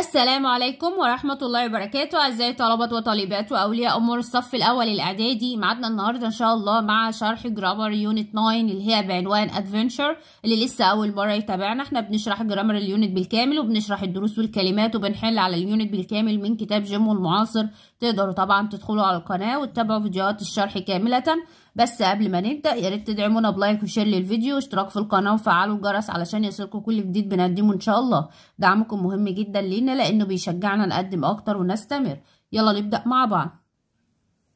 السلام عليكم ورحمة الله وبركاته أعزائي طلبة وطالبات وأولياء أمور الصف الأول الإعدادي معدنا النهاردة إن شاء الله مع شرح جرامر يونت 9 اللي هي بعنوان أدفنشر اللي لسه أول مرة يتابعنا إحنا بنشرح جرامر اليونت بالكامل وبنشرح الدروس والكلمات وبنحل على اليونت بالكامل من كتاب جيم المعاصر تقدروا طبعا تدخلوا على القناة وتتابعوا فيديوهات الشرح كاملة بس قبل ما نبدا يا ريت تدعمونا بلايك وشير للفيديو واشتراك في القناه وفعلوا الجرس علشان يصلكم كل جديد بنقدمه ان شاء الله دعمكم مهم جدا لينا لانه بيشجعنا نقدم اكتر ونستمر يلا نبدا مع بعض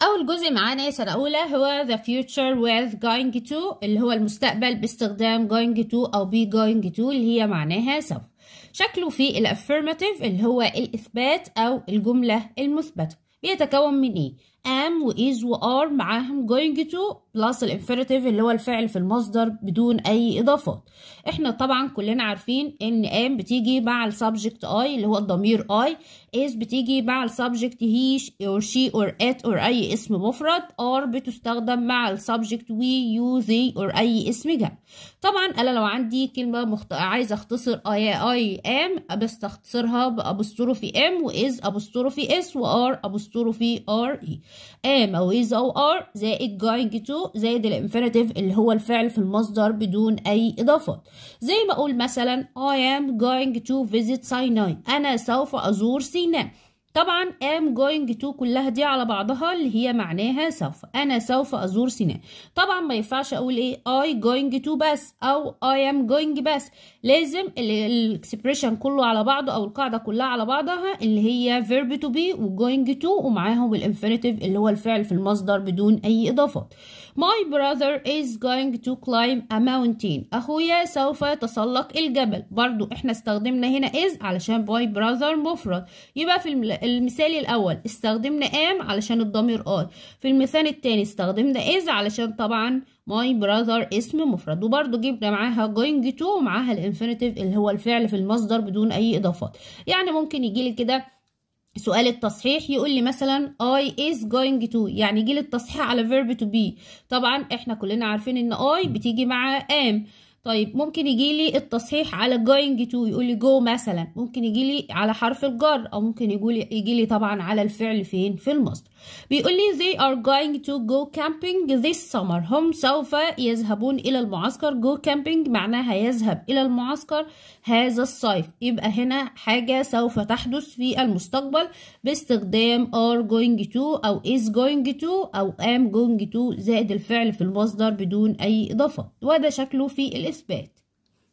أول جزء معانا سنة أولى هو the future with going to اللي هو المستقبل باستخدام going to أو be going to اللي هي معناها سوف شكله في الأفيرماتيف اللي هو الإثبات أو الجملة المثبتة بيتكون من إيه؟ am و وار معاهم going to بلس الانفيرتيف اللي هو الفعل في المصدر بدون اي اضافات احنا طبعا كلنا عارفين ان am بتيجي مع السبجكت I اللي هو الضمير I is بتيجي مع السبجكت he or she or it or اي اسم مفرد are بتستخدم مع السبجكت we you they or اي اسم جمع طبعا انا لو عندي كلمه مخت... عايزه اختصر I I am بستختصرها في am و is في s و are ابوستروفي r e ام او از او ار زائد جوينج تو زائد الانفينيتيف اللي هو الفعل في المصدر بدون اي اضافات زي ما اقول مثلا I am going to visit Sinai انا سوف ازور سيناء طبعا ام جوينج تو كلها دي على بعضها اللي هي معناها سوف انا سوف ازور سيناء طبعا ما ينفعش اقول ايه اي جوينج تو بس او اي ام جوينج بس لازم الاكسبريشن كله على بعضه او القاعده كلها على بعضها اللي هي verb to be وجوينج تو ومعاهم الانفينيتيف اللي هو الفعل في المصدر بدون اي اضافات My brother is going to climb a mountain أخويا سوف يتسلق الجبل برضو احنا استخدمنا هنا is علشان my brother مفرد يبقى في المثال الأول استخدمنا am علشان الضمير I في المثال التاني استخدمنا is علشان طبعا my brother اسم مفرد وبرضو جبنا معاها going to ومعاها الانفينيتيف اللي هو الفعل في المصدر بدون أي إضافات يعني ممكن يجيلي كده سؤال التصحيح يقول لي مثلا I is going to يعني جيل التصحيح على verb to be طبعا احنا كلنا عارفين ان I بتيجي مع am طيب ممكن يجي لي التصحيح على going to يقول لي جو مثلا ممكن يجي لي على حرف الجر او ممكن يجي لي طبعا على الفعل فين في المصدر بيقول لي they are going to go camping this summer هم سوف يذهبون الى المعسكر go camping معناها يذهب الى المعسكر هذا الصيف يبقى هنا حاجة سوف تحدث في المستقبل باستخدام are going to او is going to او am going to زائد الفعل في المصدر بدون اي اضافة وده شكله في الاسم الإثبات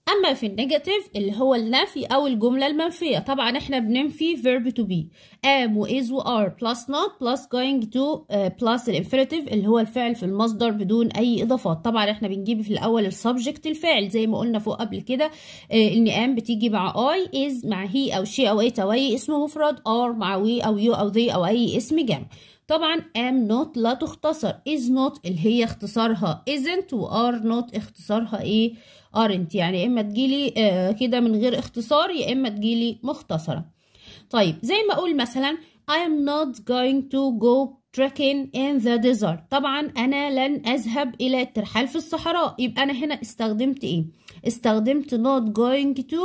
أما في النيجاتيف اللي هو النفي أو الجملة المنفية طبعا إحنا بننفي verb to be am و is و are plus not plus going to آه، plus الانفيرتيف اللي هو الفعل في المصدر بدون أي إضافات طبعا إحنا بنجيب في الأول السبجكت الفاعل زي ما قلنا فوق قبل كده آه، إن am بتيجي مع I is مع he أو she أو it أو أي اسم مفرد are مع we أو you أو they أو أي اسم جمع طبعا am not لا تختصر is not اللي هي اختصارها isn't و are not اختصارها ايه aren't يعني اما تجيلي آه كده من غير اختصار يا اما تجيلي مختصره طيب زي ما اقول مثلا I am not going to go trekking in the desert طبعا أنا لن أذهب إلى الترحال في الصحراء يبقى أنا هنا استخدمت إيه استخدمت not going to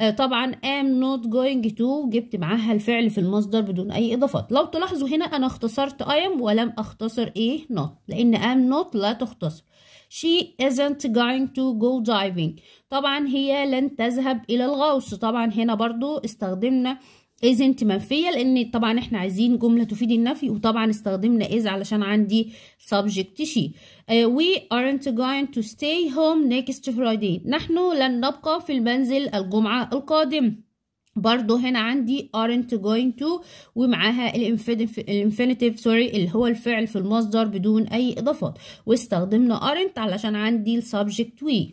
آه طبعا am not going to جبت معاها الفعل في المصدر بدون أي إضافات لو تلاحظوا هنا أنا اختصرت I am ولم أختصر إيه not لأن am not لا تختصر She isn't going to go diving طبعا هي لن تذهب إلى الغوص طبعا هنا برضو استخدمنا isn't منفيه لان طبعا احنا عايزين جمله تفيد النفي وطبعا استخدمنا is علشان عندي subject شي وي uh, we aren't going to stay home next Friday نحن لن نبقى في المنزل الجمعه القادم برضه هنا عندي aren't going to ومعاها الانفينيتيف سوري اللي هو الفعل في المصدر بدون اي اضافات واستخدمنا aren't علشان عندي السبجكت we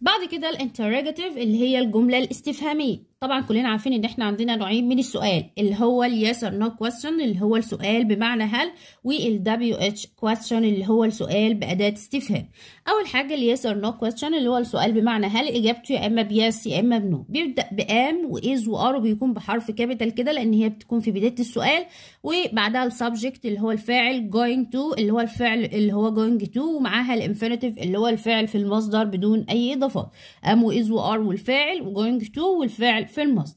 بعد كده الانتراجاتيف اللي هي الجمله الاستفهاميه طبعا كلنا عارفين ان احنا عندنا نوعين من السؤال اللي هو اليس اور نو كويستشن اللي هو السؤال بمعنى هل والدبليو اتش كويستشن اللي هو السؤال باداه استفهام اول حاجه اليس اور نو كويستشن اللي هو السؤال بمعنى هل اجابته يا اما بيس يا اما بنو بيبدا بام واز وار وبيكون بحرف كابيتال كده لان هي بتكون في بدايه السؤال وبعدها السبجكت اللي هو الفاعل going to اللي هو الفعل اللي هو going to ومعاها الانفينيتيف اللي هو الفعل في المصدر بدون اي اضافات ام واز وار والفاعل وجوينج تو والفعل في المصدر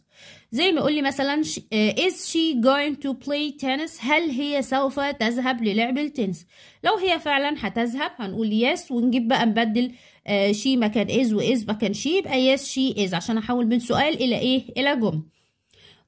زي ما يقول لي مثلا آه، is she going to play tennis هل هي سوف تذهب للعب التنس لو هي فعلا هتذهب هنقول yes ونجيب بقى نبدل آه، she مكان is و is مكان she يبقى yes she is عشان احول من سؤال الى ايه الى جمله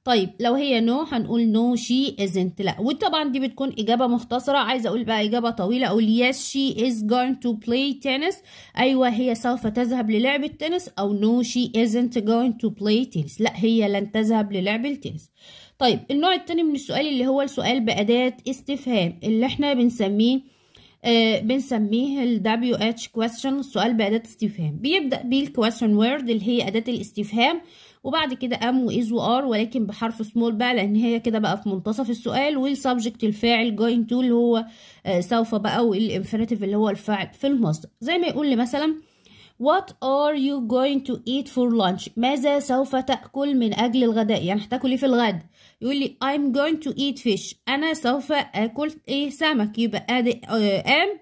طيب لو هي نو no, هنقول نو شي ازنت لا وطبعا دي بتكون اجابه مختصره عايزه اقول بقى اجابه طويله اقول يس شي از going تو بلاي تنس ايوه هي سوف تذهب للعب التنس او نو شي ازنت going تو بلاي تنس لا هي لن تذهب للعب التنس طيب النوع التاني من السؤال اللي هو السؤال باداه استفهام اللي احنا بنسميه آه بنسميه ال WH question السؤال بأداة استفهام بيبدأ بيه question word اللي هي أداة الاستفهام وبعد كده ام واز وار ولكن بحرف سمول بقى لان هي كده بقى في منتصف السؤال والسبجكت الفاعل جوين تو اللي هو آه، سوف بقى والانفينيتيف اللي هو الفاعل في المصدر زي ما يقول لي مثلا What are you going to eat for lunch? ماذا سوف تأكل من أجل الغداء؟ يعني هتاكل إيه في الغد؟ يقول لي I'm going to eat fish. أنا سوف أكل إيه سمك. يبقى أدي أم آه،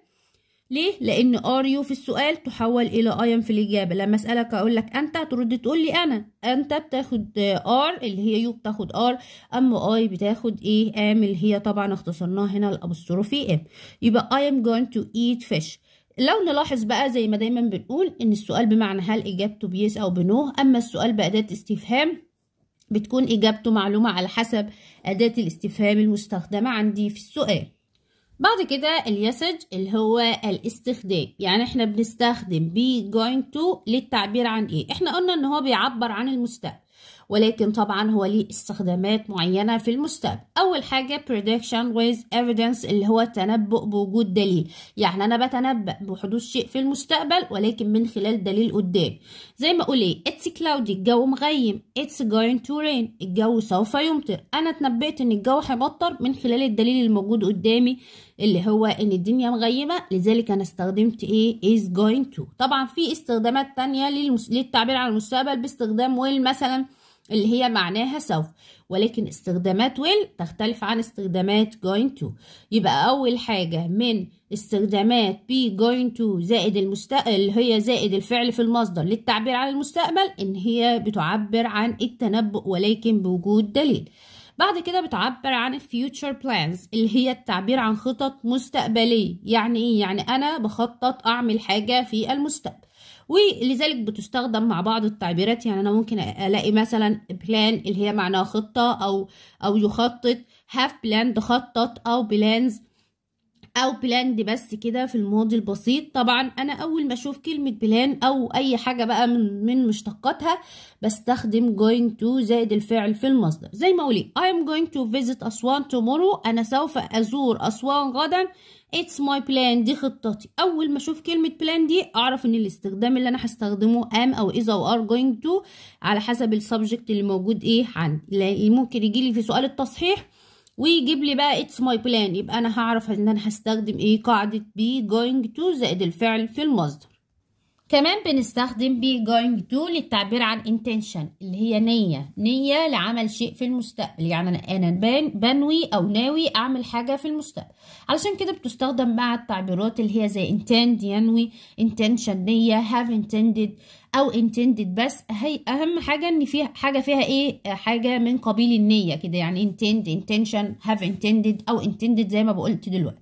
ليه؟ لأن يو في السؤال تحول إلى أيم في الإجابة لما أسألك أقول لك أنت هترد تقول لي أنا أنت بتاخد آر اللي هي يو بتاخد آر أما أي بتاخد إيه أم اللي هي طبعا اختصرناها هنا الأبوستروفي أم يبقى I am going to eat fish لو نلاحظ بقى زي ما دايما بنقول إن السؤال بمعنى هل إجابته بيس أو بنو أما السؤال بأداة استفهام بتكون إجابته معلومة على حسب أداة الاستفهام المستخدمة عندي في السؤال بعد كده اليسج اللي هو الاستخدام يعني احنا بنستخدم be going to للتعبير عن ايه احنا قلنا ان هو بيعبر عن المستقبل ولكن طبعا هو ليه استخدامات معينة في المستقبل أول حاجة prediction with evidence اللي هو التنبؤ بوجود دليل يعني أنا بتنبأ بحدوث شيء في المستقبل ولكن من خلال دليل قدام زي ما أقول إيه it's cloudy الجو مغيم it's going to rain الجو سوف يمطر أنا اتنبأت إن الجو هيمطر من خلال الدليل الموجود قدامي اللي هو ان الدنيا مغيمة لذلك انا استخدمت ايه is going to طبعا في استخدامات تانية للتعبير عن المستقبل باستخدام will مثلا اللي هي معناها سوف ولكن استخدامات will تختلف عن استخدامات going to يبقى أول حاجة من استخدامات be going to زائد المستقبل اللي هي زائد الفعل في المصدر للتعبير عن المستقبل إن هي بتعبر عن التنبؤ ولكن بوجود دليل بعد كده بتعبر عن future plans اللي هي التعبير عن خطط مستقبلية يعني إيه؟ يعني أنا بخطط أعمل حاجة في المستقبل ولذلك بتستخدم مع بعض التعبيرات يعني انا ممكن الاقي مثلا بلان اللي هي معناها خطه او او يخطط هاف بلان خطط او بلانز او بلاند بس كده في الماضي البسيط طبعا انا اول ما اشوف كلمه بلان او اي حاجه بقى من من مشتقاتها بستخدم going to زائد الفعل في المصدر زي ما اقول I am going to visit أسوان tomorrow أنا سوف أزور أسوان غدا It's my plan دي خطتي أول ما أشوف كلمة plan دي أعرف إن الاستخدام اللي أنا هستخدمه am أو is أو are going to على حسب السبجكت اللي موجود إيه عندي ممكن يجيلي في سؤال التصحيح ويجيب لي بقى اتس ماي بلان يبقى انا هعرف ان انا هستخدم ايه قاعده بي جوينج تو زائد الفعل في المصدر كمان بنستخدم be going to للتعبير عن intention اللي هي نية نية لعمل شيء في المستقبل يعني أنا بنوي أو ناوي أعمل حاجة في المستقبل علشان كده بتستخدم مع التعبيرات اللي هي زي intend ينوي intention نية have intended أو intended بس هي أهم حاجة إن فيها حاجة فيها إيه حاجة من قبيل النية كده يعني intend intention have intended أو intended زي ما بقولت دلوقتي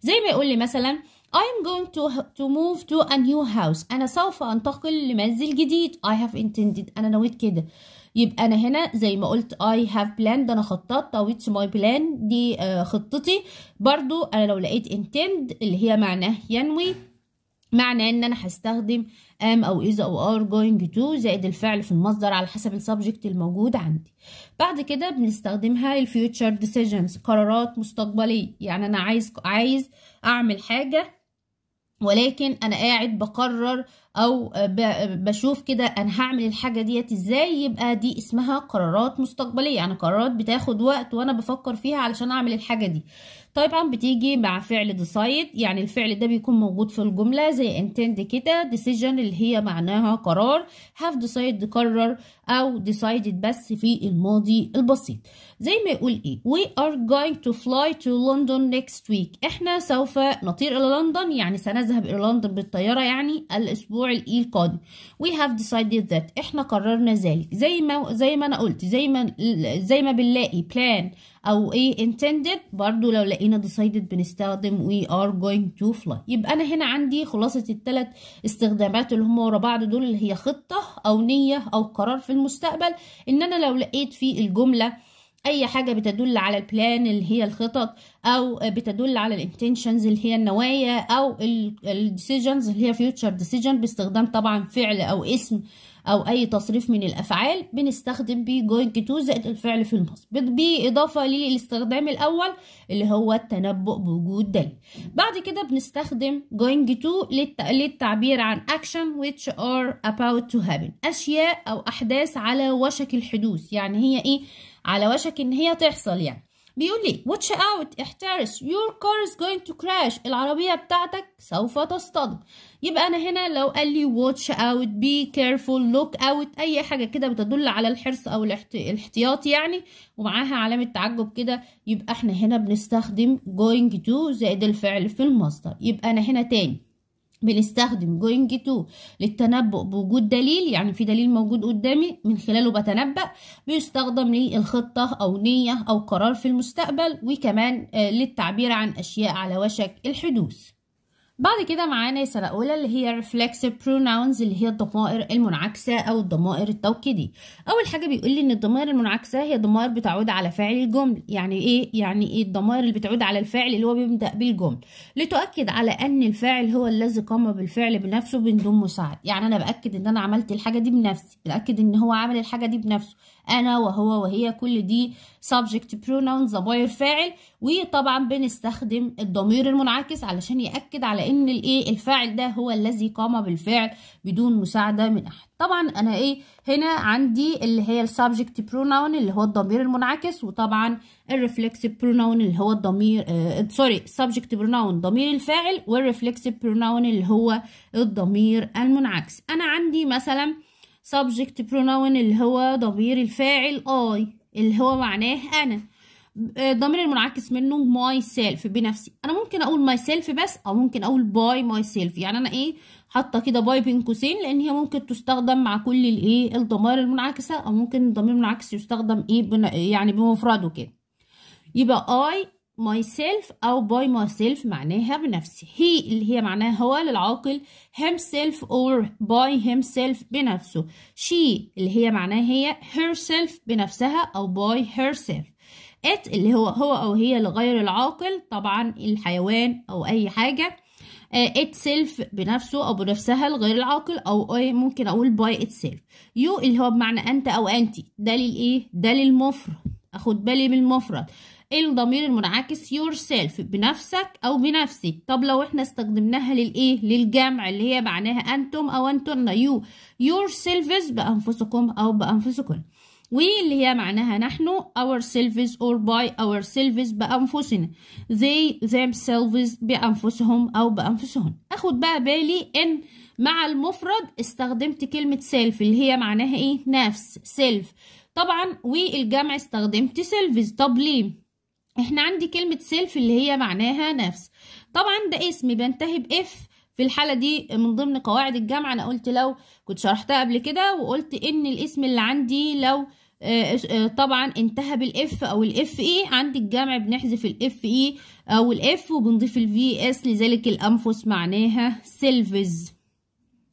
زي ما يقول لي مثلا I'm going to, to move to a new house أنا سوف أنتقل لمنزل جديد I have intended أنا نويت كده يبقى أنا هنا زي ما قلت I have planned أنا خططت أو it's my plan دي آه خطتي برضو أنا لو لقيت intend اللي هي معناه ينوي معنى ان انا هستخدم am او is او are going to زائد الفعل في المصدر على حسب السبجكت الموجود عندي بعد كده بنستخدمها للفيوتشر ديسيجنز قرارات مستقبليه يعني انا عايز عايز اعمل حاجه ولكن انا قاعد بقرر او بشوف كده انا هعمل الحاجه ديت ازاي يبقى دي اسمها قرارات مستقبليه يعني قرارات بتاخد وقت وانا بفكر فيها علشان اعمل الحاجه دي طبعا بتيجي مع فعل decide يعني الفعل ده بيكون موجود في الجملة زي intend كده decision اللي هي معناها قرار have decided قرر أو decided بس في الماضي البسيط زي ما يقول إيه we are going to fly to London next week إحنا سوف نطير إلى لندن يعني سنذهب إلى لندن بالطيارة يعني الأسبوع الإيه القادم we have decided that إحنا قررنا ذلك زي ما زي ما أنا قلت زي ما زي ما بنلاقي plan او ايه intended برضو لو لقينا decided بنستخدم we are going to fly يبقى انا هنا عندي خلاصة التلات استخدامات اللي هم ورا بعض دول اللي هي خطة او نية او قرار في المستقبل ان انا لو لقيت في الجملة اي حاجة بتدل على البلان اللي هي الخطط او بتدل على الانتنشنز اللي هي النوايا او الديسيجنز اللي هي فيوتشر ديسيجن باستخدام طبعا فعل او اسم أو أي تصريف من الأفعال بنستخدم بيه going to زائد الفعل في المصدر بإضافة للاستخدام الأول اللي هو التنبؤ بوجود دليل بعد كده بنستخدم going to للتعبير عن اكشن which are about to happen أشياء أو أحداث على وشك الحدوث يعني هي إيه على وشك إن هي تحصل يعني بيقول لي واتش اوت احترس your car is going to crash العربية بتاعتك سوف تصطدم يبقى انا هنا لو قال لي واتش اوت بي كيرفول لوك اوت اي حاجة كده بتدل على الحرص او الاحتياط يعني ومعاها علامة تعجب كده يبقى احنا هنا بنستخدم going to زائد الفعل في المصدر يبقى انا هنا تاني بنستخدم going to للتنبؤ بوجود دليل يعني في دليل موجود قدامي من خلاله بتنبأ بيستخدم للخطة أو نية أو قرار في المستقبل وكمان آه، للتعبير عن أشياء على وشك الحدوث بعد كده معانا سنة أولى اللي هي reflexive pronouns اللي هي الضمائر المنعكسة أو الضمائر التوكيدية أول حاجة بيقول لي إن الضمائر المنعكسة هي ضمائر بتعود على فعل الجمل يعني إيه يعني إيه الضمائر اللي بتعود على الفعل اللي هو بيبدأ بالجمل لتؤكد على أن الفاعل هو الذي قام بالفعل بنفسه بدون مساعد يعني أنا بأكد إن أنا عملت الحاجة دي بنفسي بأكد إن هو عمل الحاجة دي بنفسه انا وهو وهي كل دي subject pronoun ضمائر فاعل وطبعا بنستخدم الضمير المنعكس علشان ياكد على ان الايه الفاعل ده هو الذي قام بالفعل بدون مساعده من احد طبعا انا ايه هنا عندي اللي هي السبجكت pronoun اللي هو الضمير المنعكس وطبعا reflexive pronoun اللي هو الضمير سوري آه، سبجكت pronoun ضمير الفاعل والريفلكسيف pronoun اللي هو الضمير المنعكس انا عندي مثلا subject pronoun اللي هو ضمير الفاعل I اللي هو معناه أنا آه، ضمير المنعكس منه myself بنفسي أنا ممكن أقول myself بس أو ممكن أقول by myself يعني أنا إيه حاطة كده باي بين قوسين لأن هي ممكن تستخدم مع كل الإيه الضمائر المنعكسة أو ممكن الضمير المنعكس يستخدم إيه يعني بمفرده كده يبقى I myself أو by myself معناها بنفسي he اللي هي معناها هو للعاقل himself or by himself بنفسه she اللي هي معناها هي herself بنفسها أو by herself it اللي هو هو أو هي لغير العاقل طبعا الحيوان أو أي حاجة uh, itself بنفسه أو بنفسها لغير العاقل أو أي ممكن أقول by itself you اللي هو بمعنى أنت أو أنتي ده للإيه ده للمفرد أخد بالي من المفرد الضمير المنعكس yourself بنفسك او بنفسك طب لو احنا استخدمناها للايه للجمع اللي هي معناها انتم او انتن يو سيلفز بانفسكم او بانفسكن واللي هي معناها نحن ourselves or by ourselves بأنفسنا they themselves بأنفسهم أو بأنفسهن أخد بقى بالي إن مع المفرد استخدمت كلمة self اللي هي معناها إيه نفس self طبعا والجمع استخدمت selves طب ليه احنا عندي كلمة سيلف اللي هي معناها نفس طبعا ده اسم بنتهي باف في الحالة دي من ضمن قواعد الجمع انا قلت لو كنت شرحتها قبل كده وقلت ان الاسم اللي عندي لو آه، آه، طبعا انتهى بالاف او الاف اي عند الجمع بنحذف الاف اي e او الاف وبنضيف الفي اس لذلك الانفس معناها سيلفز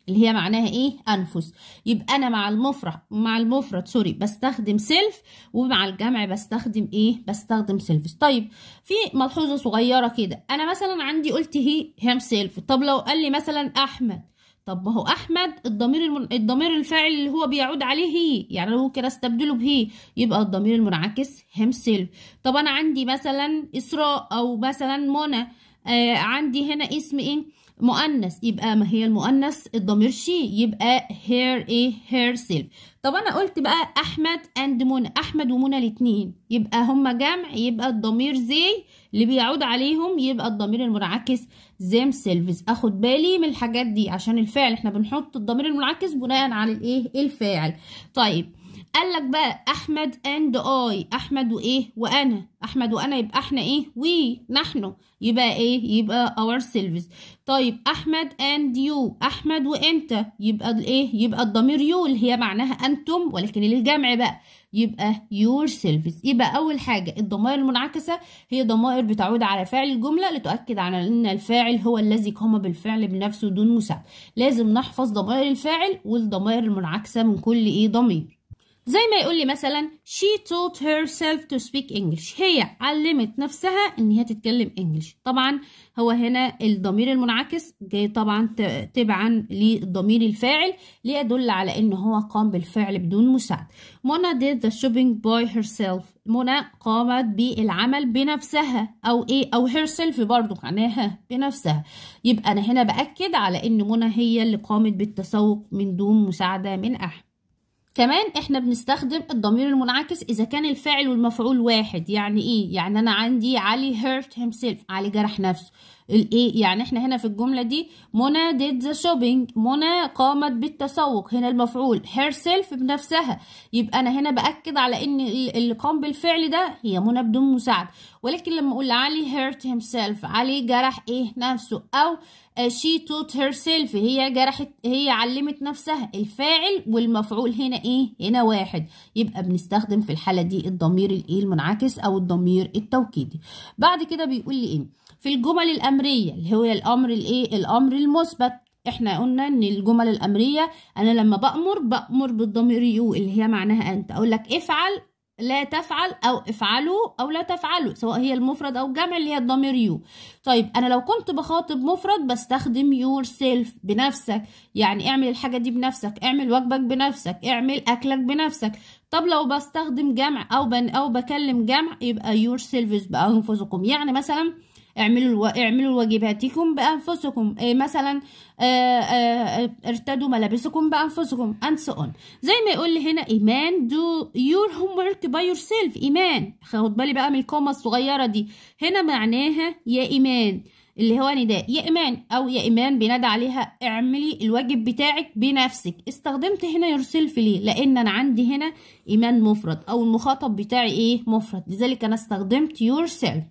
اللي هي معناها ايه انفس يبقى انا مع المفرد مع المفرد سوري بستخدم سيلف ومع الجمع بستخدم ايه بستخدم سيلف طيب في ملحوظه صغيره كده انا مثلا عندي قلت هي هام سيلف طب لو قال لي مثلا احمد طب ما هو احمد الضمير المن... الضمير الفاعل اللي هو بيعود عليه هي يعني انا ممكن استبدله بهي يبقى الضمير المنعكس هم سيلف طب انا عندي مثلا اسراء او مثلا منى آه عندي هنا اسم ايه مؤنث يبقى ما هي المؤنث الضمير شي يبقى هير ايه هير سيلف طب انا قلت بقى احمد اند منى احمد ومنى الاثنين يبقى هما جمع يبقى الضمير زي اللي بيعود عليهم يبقى الضمير المنعكس زيم سيلفز اخد بالي من الحاجات دي عشان الفعل احنا بنحط الضمير المنعكس بناء على الايه الفاعل طيب قال لك بقى احمد اند اي احمد وايه وانا احمد وانا يبقى احنا ايه وي نحن يبقى ايه يبقى اور سيلفز طيب احمد اند يو احمد وانت يبقى ايه يبقى الضمير يو اللي هي معناها انتم ولكن للجمع بقى يبقى يور سيلفز يبقى اول حاجه الضمائر المنعكسه هي ضمائر بتعود على فعل الجمله لتؤكد على ان الفاعل هو الذي قام بالفعل بنفسه دون مساعده لازم نحفظ ضمائر الفاعل والضمائر المنعكسه من كل ايه ضمير زي ما يقول لي مثلا she taught herself to speak English هي علمت نفسها ان هي تتكلم انجلش طبعا هو هنا الضمير المنعكس جاي طبعا تبعا للضمير الفاعل ليدل على ان هو قام بالفعل بدون مساعدة منى did the shopping by herself منى قامت بالعمل بنفسها او ايه او herself برضو معناها بنفسها يبقى انا هنا باكد على ان منى هي اللي قامت بالتسوق من دون مساعدة من احد كمان احنا بنستخدم الضمير المنعكس اذا كان الفاعل والمفعول واحد يعني ايه يعني انا عندي علي هيرت هيمسيلف علي جرح نفسه الايه يعني احنا هنا في الجمله دي منى ديد ذا شوبينج منى قامت بالتسوق هنا المفعول هير سيلف بنفسها يبقى انا هنا باكد على ان اللي قام بالفعل ده هي منى بدون مساعده ولكن لما اقول علي هيرت هيمسيلف علي جرح ايه نفسه او Uh, she taught herself هي جرحت هي علمت نفسها الفاعل والمفعول هنا ايه هنا واحد يبقى بنستخدم في الحاله دي الضمير الايه المنعكس او الضمير التوكيدي بعد كده بيقول لي ايه في الجمل الامريه اللي هو الامر الايه الامر المثبت احنا قلنا ان الجمل الامريه انا لما بامر بامر بالضمير يو اللي هي معناها انت اقول لك افعل لا تفعل أو افعلوا أو لا تفعلوا سواء هي المفرد أو الجمع اللي هي الضمير يو طيب أنا لو كنت بخاطب مفرد بستخدم يور سيلف بنفسك يعني اعمل الحاجة دي بنفسك اعمل وجبك بنفسك اعمل أكلك بنفسك طب لو بستخدم جمع أو, بن أو بكلم جمع يبقى يور سيلفز بانفسكم أنفسكم يعني مثلا اعملوا الو... اعملوا واجباتكم بانفسكم إيه مثلا آآ آه، آآ آه، ارتدوا ملابسكم بانفسكم and so on زي ما يقول لي هنا ايمان do your homework by yourself ايمان خد بالي بقى من الكومه الصغيره دي هنا معناها يا ايمان اللي هو نداء يا إيمان أو يا إيمان بينادى عليها اعملي الواجب بتاعك بنفسك استخدمت هنا سيلف ليه لأن أنا عندي هنا إيمان مفرد أو المخاطب بتاعي إيه مفرد لذلك أنا استخدمت يورسيلف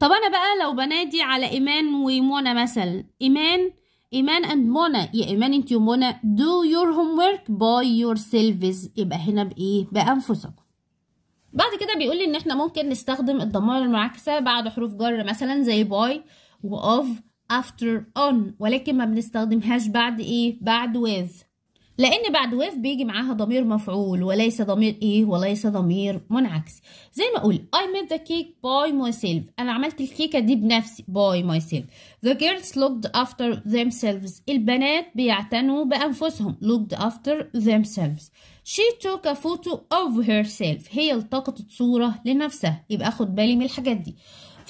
طب انا بقى لو بنادي على ايمان ومنى مثلا ايمان ايمان اند منى يا ايمان انت ومنى do your homework by yourselves يبقى هنا بايه بانفسكم بعد كده بيقول لي ان احنا ممكن نستخدم الضمائر المعاكسه بعد حروف جر مثلا زي باي of after on ولكن ما بنستخدمهاش بعد ايه بعد with لأن بعد ويف بيجي معاها ضمير مفعول وليس ضمير إيه وليس ضمير منعكس زي ما أقول I made the cake by myself أنا عملت الكيكة دي بنفسي by myself the girls looked after themselves البنات بيعتنوا بأنفسهم looked after themselves she took a photo of herself هي التقطت صورة لنفسها يبقى أخد بالي من الحاجات دي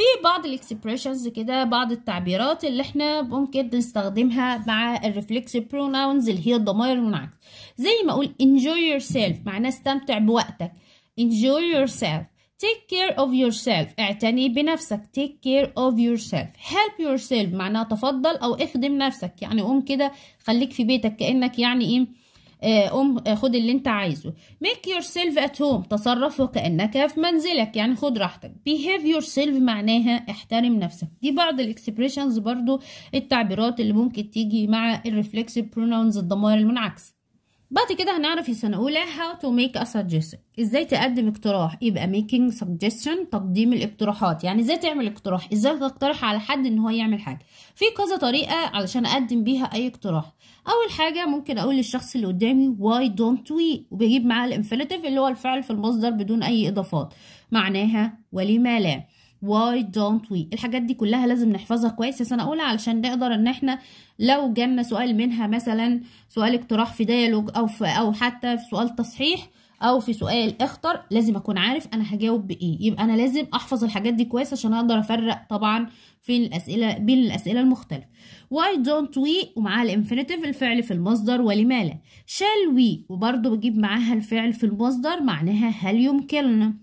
في بعض الاكسبريشنز كده بعض التعبيرات اللي احنا ممكن نستخدمها مع الريفلكس بروناونز اللي هي الضمائر المنعكسه زي ما اقول enjoy yourself معناه استمتع بوقتك enjoy yourself take care of yourself اعتني بنفسك take care of yourself help yourself معناه تفضل او اخدم نفسك يعني قوم كده خليك في بيتك كأنك يعني ايه آه، قوم آه، خد اللي انت عايزه make yourself at home تصرف وكأنك في منزلك يعني خد راحتك behave yourself معناها احترم نفسك دي بعض الاكسبريشنز برضو التعبيرات اللي ممكن تيجي مع الريفلكسيف برونونز الضمائر المنعكسه بعد كده هنعرف في سنة أولى how to make a suggestion ازاي تقدم اقتراح يبقى making suggestion تقديم الاقتراحات يعني ازاي تعمل اقتراح ازاي تقترح على حد ان هو يعمل حاجة في كذا طريقة علشان اقدم بيها اي اقتراح اول حاجة ممكن اقول للشخص اللي قدامي why don't we وبجيب معاه الانفينيتيف اللي هو الفعل في المصدر بدون اي اضافات معناها ولما لا why don't we الحاجات دي كلها لازم نحفظها كويس سنه اولى علشان نقدر ان احنا لو جالنا سؤال منها مثلا سؤال اقتراح في ديالوج او في او حتى في سؤال تصحيح او في سؤال اختر لازم اكون عارف انا هجاوب بايه يبقى انا لازم احفظ الحاجات دي كويس عشان اقدر افرق طبعا فين الاسئله بين الاسئله المختلفه why don't we ومعاها الانفينيتيف الفعل في المصدر ولما لا shall we وبرده بجيب معاها الفعل في المصدر معناها هل يمكننا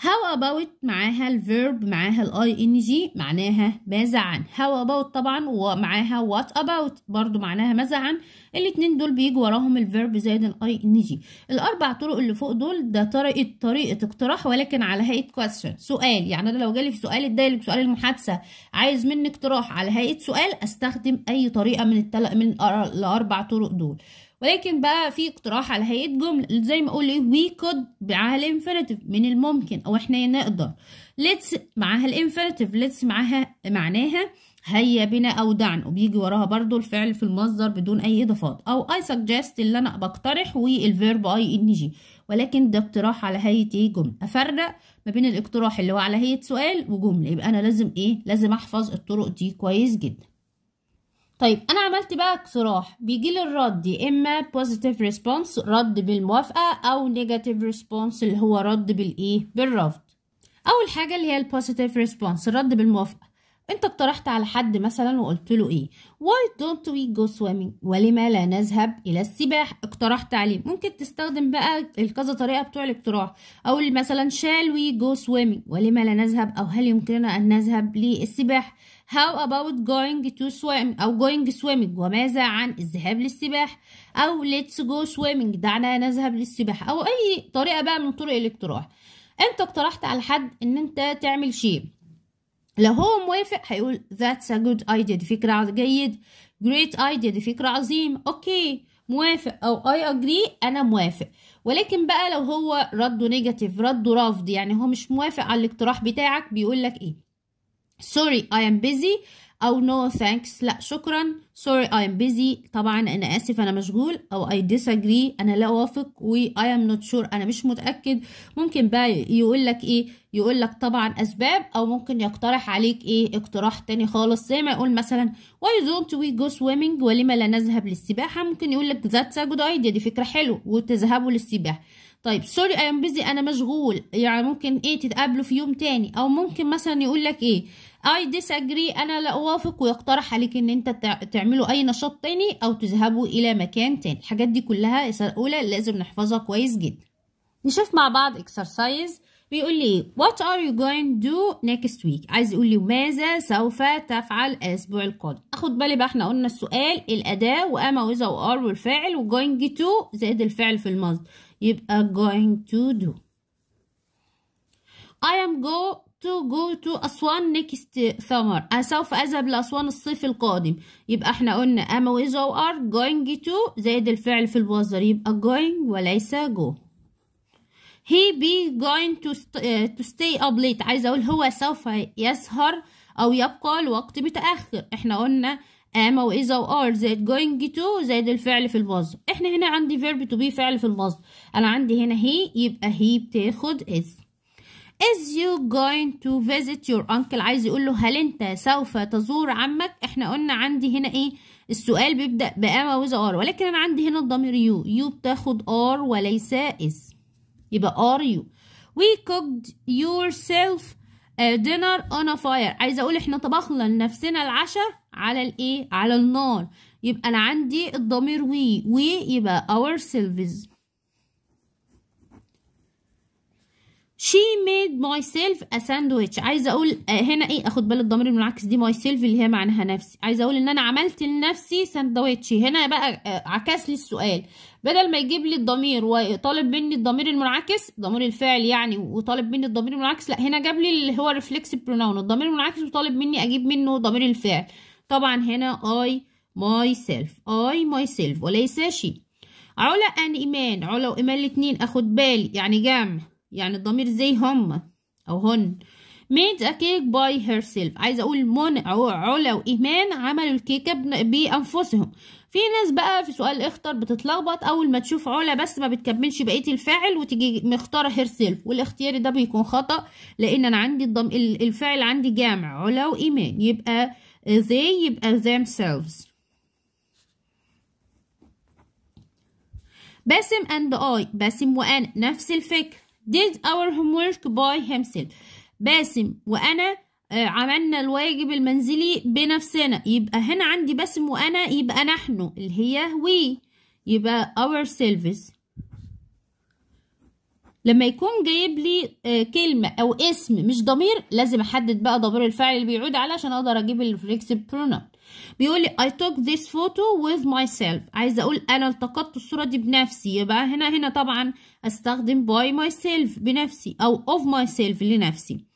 هاو اباوت معاها الفيرب معاها الاي ان جي معناها ماذا عن هاو اباوت طبعا ومعاها وات اباوت برضو معناها ماذا عن الاتنين دول بيجي وراهم الفيرب زائد الاي ان جي الاربع طرق اللي فوق دول ده طريقه طريقه اقتراح ولكن على هيئه كويستشن سؤال يعني انا لو جالي في سؤال الدايلوج سؤال المحادثه عايز مني اقتراح على هيئه سؤال استخدم اي طريقه من التل... من الاربع طرق دول ولكن بقى في اقتراح على هيئه جمله زي ما اقول ايه وي كود معاها الانفينيتيف من الممكن او احنا نقدر ليتس معاها الانفينيتيف ليتس معاها معناها هيا بنا او دعن وبيجي وراها برضو الفعل في المصدر بدون اي اضافات او اي سجست اللي انا بقترح والفيرب اي ان جي ولكن ده اقتراح على هيئه ايه جمله افرق ما بين الاقتراح اللي هو على هيئه سؤال وجمله يبقى انا لازم ايه لازم احفظ الطرق دي كويس جدا طيب انا عملت بقى اقتراح بيجي لي الرد يا اما بوزيتيف ريسبونس رد بالموافقه او نيجاتيف ريسبونس اللي هو رد بالايه بالرفض اول حاجه اللي هي البوزيتيف ريسبونس الرد بالموافقه انت اقترحت على حد مثلا وقلت له ايه why don't we go swimming ولما لا نذهب الى السباحه اقترحت عليه ممكن تستخدم بقى الكذا طريقه بتوع الاقتراح او مثلا shall we go swimming ولما لا نذهب او هل يمكننا ان نذهب للسباحه How about going to swim أو going swimming وماذا عن الذهاب للسباحة أو let's go swimming دعنا نذهب للسباحة أو أي طريقة بقى من طرق الاقتراح أنت اقترحت على حد إن أنت تعمل شيء لو هو موافق هيقول that's a good idea دي فكرة جيد great idea دي فكرة عظيمة أوكي موافق أو I agree أنا موافق ولكن بقى لو هو رده نيجاتيف رده رفض يعني هو مش موافق على الاقتراح بتاعك بيقول لك إيه sorry I am busy أو oh, no thanks لا شكرا sorry I am busy طبعا أنا آسف أنا مشغول أو I disagree أنا لا أوافق و I am not sure أنا مش متأكد ممكن بقى يقول لك إيه يقول لك طبعا أسباب أو ممكن يقترح عليك إيه اقتراح تاني خالص زي ما يقول مثلا why don't we go swimming ولما لا نذهب للسباحة ممكن يقول لك that's a good idea دي فكرة حلوة وتذهبوا للسباحة طيب سوري اي ام بيزي انا مشغول يعني ممكن ايه تتقابلوا في يوم تاني او ممكن مثلا يقول لك ايه اي disagree انا لا اوافق ويقترح عليك ان انت تعملوا اي نشاط تاني او تذهبوا الى مكان تاني الحاجات دي كلها اولى لازم نحفظها كويس جدا نشوف مع بعض اكسرسايز بيقول لي what are you going to do next week عايز يقول لي ماذا سوف تفعل الاسبوع القادم اخد بالي بقى احنا قلنا السؤال الاداه واما واذا وار والفاعل وجوينج تو زائد الفعل في المصدر يبقى going to do I am go to go to أسوان next summer سوف أذهب لأسوان الصيف القادم يبقى احنا قلنا أما وإذا وآر going to زائد الفعل في المصدر يبقى going وليس go he be going to, uh, to stay up late عايزة أقول هو سوف يسهر أو يبقى لوقت متأخر احنا قلنا am أو is أو are زائد going to زائد الفعل في الماضي احنا هنا عندي verb to be فعل في الماضي أنا عندي هنا he يبقى he بتاخد is is you going to visit your uncle عايز يقول له هل انت سوف تزور عمك احنا قلنا عندي هنا ايه السؤال بيبدأ بأما وإذا are ولكن أنا عندي هنا الضمير you you بتاخد are وليس is يبقى are you we cooked yourself a dinner on a fire عايزه اقول احنا طبخنا لنفسنا العشاء على الايه على النار يبقى انا عندي الضمير we we يبقى ourselves she made myself a sandwich عايزه اقول آه، هنا ايه اخد بالي الضمير المنعكس دي myself اللي هي معناها نفسي عايزه اقول ان انا عملت لنفسي ساندوتش هنا بقى آه، عكس لي السؤال بدل ما يجيب لي الضمير وطالب مني الضمير المنعكس ضمير الفعل يعني وطالب مني الضمير المنعكس لا هنا جاب لي اللي هو الريفلكس بروناون الضمير المنعكس وطالب مني اجيب منه ضمير الفعل طبعا هنا اي سيلف اي ماي سيلف وليس شيء علا ان ايمان علا وايمان الاتنين اخد بالي يعني جمع يعني الضمير زي هم او هن made a cake by herself عايزه اقول منى علا وايمان عملوا الكيكه بانفسهم في ناس بقى في سؤال اختر بتتلخبط اول ما تشوف علا بس ما بتكملش بقيه الفاعل وتيجي مختاره سيلف والاختياري ده بيكون خطا لان انا عندي الضم الفاعل عندي جامع علا وايمان يبقى they يبقى themselves باسم and I باسم وانا نفس الفكره did our homework by himself باسم وأنا آه، عملنا الواجب المنزلي بنفسنا يبقى هنا عندي باسم وأنا يبقى نحن اللي هي وي يبقى our service لما يكون جايب لي آه، كلمة أو اسم مش ضمير لازم أحدد بقى ضمير الفعل اللي بيعود عليه عشان أقدر أجيب الفليكسيبل pronoun بيقول لي I took this photo with myself عايزة أقول أنا التقطت الصورة دي بنفسي يبقى هنا هنا طبعا أستخدم by myself بنفسي أو of myself لنفسي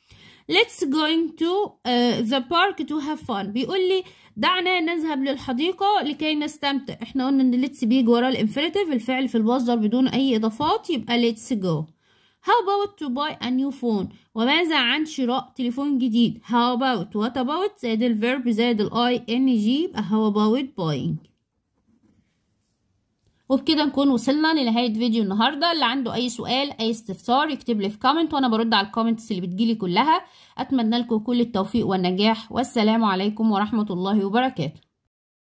let's going to uh, the park to have fun بيقول لي دعنا نذهب للحديقة لكي نستمتع احنا قلنا ان let's بيجي ورا الانفيريتيف الفعل في المصدر بدون اي اضافات يبقى let's go how about to buy a new phone وماذا عن شراء تليفون جديد how about what about زائد الفيرب زائد ال ing يبقى how about buying وبكده نكون وصلنا لنهايه فيديو النهارده اللي عنده اي سؤال اي استفسار يكتب لي في كومنت وانا برد على الكومنتس اللي بتجيلي كلها اتمنى لكم كل التوفيق والنجاح والسلام عليكم ورحمه الله وبركاته